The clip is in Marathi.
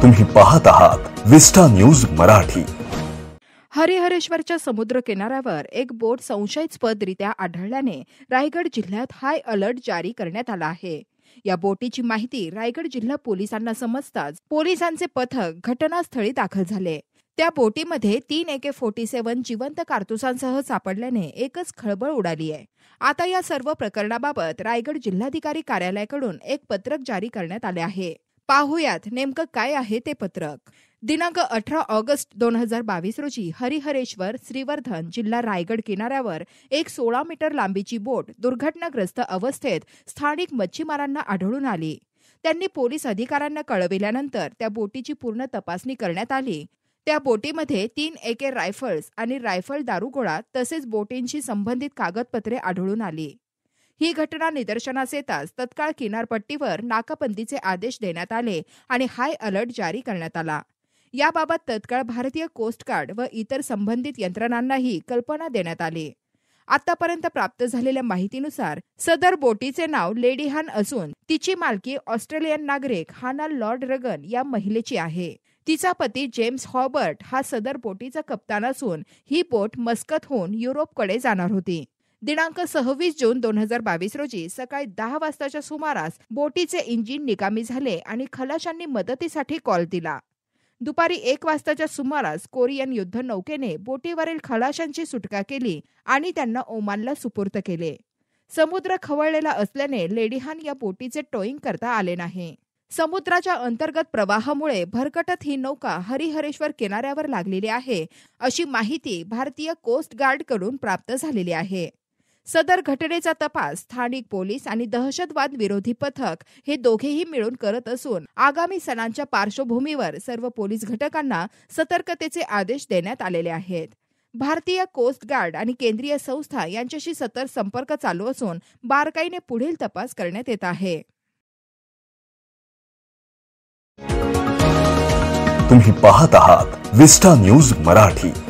तुम्ही पाहत आहात विस्टा न्यूज मराठी हरिहरेश्वरच्या समुद्र किनाऱ्यावर एक बोट संशयास्पदरित्या आढळल्याने रायगड जिल्ह्यात हाय अलर्ट जारी करण्यात आला आहे या बोटीची माहिती रायगड जिल्हा पोलिसांना समजताच पोलिसांचे पथक घटनास्थळी दाखल झाले त्या बोटीमध्ये तीन एके फोर्टी सेव्हन जिवंत कारतुसांसह सापडल्याने एकच खळबळ उडाली आहे आता या सर्व प्रकरणाबाबत रायगड जिल्हाधिकारी कार्यालयाकडून एक पत्रक जारी करण्यात आले आहे पाहुयात नेमकं काय आहे ते पत्रक दिनांक अठरा ऑगस्ट दोन हजार बावीस रोजी हरिहरेश्वर श्रीवर्धन जिल्हा रायगड किनाऱ्यावर एक सोळा मीटर लांबीची बोट दुर्घटनाग्रस्त अवस्थेत स्थानिक मच्छीमारांना आढळून आली त्यांनी पोलीस अधिकाऱ्यांना कळविल्यानंतर त्या बोटीची पूर्ण तपासणी करण्यात आली त्या बोटीमध्ये तीन एके रायफल्स आणि रायफल दारुगोळा तसेच बोटींशी संबंधित कागदपत्रे आढळून आली ही घटना निदर्शनास येताच तत्काळ किनारपट्टीवर नाकाबंदीचे आदेश देण्यात आले आणि हाय अलर्ट जारी करण्यात आला याबाबत तत्काळ भारतीय कोस्ट गार्ड व इतर संबंधित यंत्रणांनाही कल्पना देण्यात आली आतापर्यंत प्राप्त झालेल्या माहितीनुसार सदर बोटीचे नाव लेडी हान असून तिची मालकी ऑस्ट्रेलियन नागरिक हाना लॉर्ड रगन या महिलेची आहे तिचा पती जेम्स हॉबर्ट हा सदर बोटीचा कप्तान असून ही बोट मस्कतहून युरोपकडे जाणार होती दिनांक सव्वीस जून दोन हजार बावीस रोजी सकाळी दहा वाजताच्या सुमारास बोटीचे इंजिन निकामी झाले आणि खलाशांनी मदतीसाठी कॉल दिला दुपारी एक वाजताच्या सुमारास कोरियन युद्ध नौकेने बोटीवरील खलाशांची सुटका केली आणि त्यांना ओमानला सुपूर्त केले समुद्र खवळलेला असल्याने लेडीहान या बोटीचे टोईंग करता आले नाही समुद्राच्या अंतर्गत प्रवाहामुळे भरकटत ही नौका हरिहरेश्वर किनाऱ्यावर लागलेली आहे अशी माहिती भारतीय कोस्ट गार्ड प्राप्त झालेली आहे सदर घटनेचा तपास स्थानिक पोलीस आणि दहशतवाद विरोधी पथक हे दोघेही मिळून करत असून आगामी सणांच्या पार्श्वभूमीवर सर्व पोलीस घटकांना सतर्कतेचे आदेश देण्यात आलेले आहेत भारतीय कोस्ट गार्ड आणि केंद्रीय संस्था यांच्याशी सतत संपर्क चालू असून बारकाईने पुढील तपास करण्यात येत आहे तुम्ही पाहत आहात विस्टा न्यूज मराठी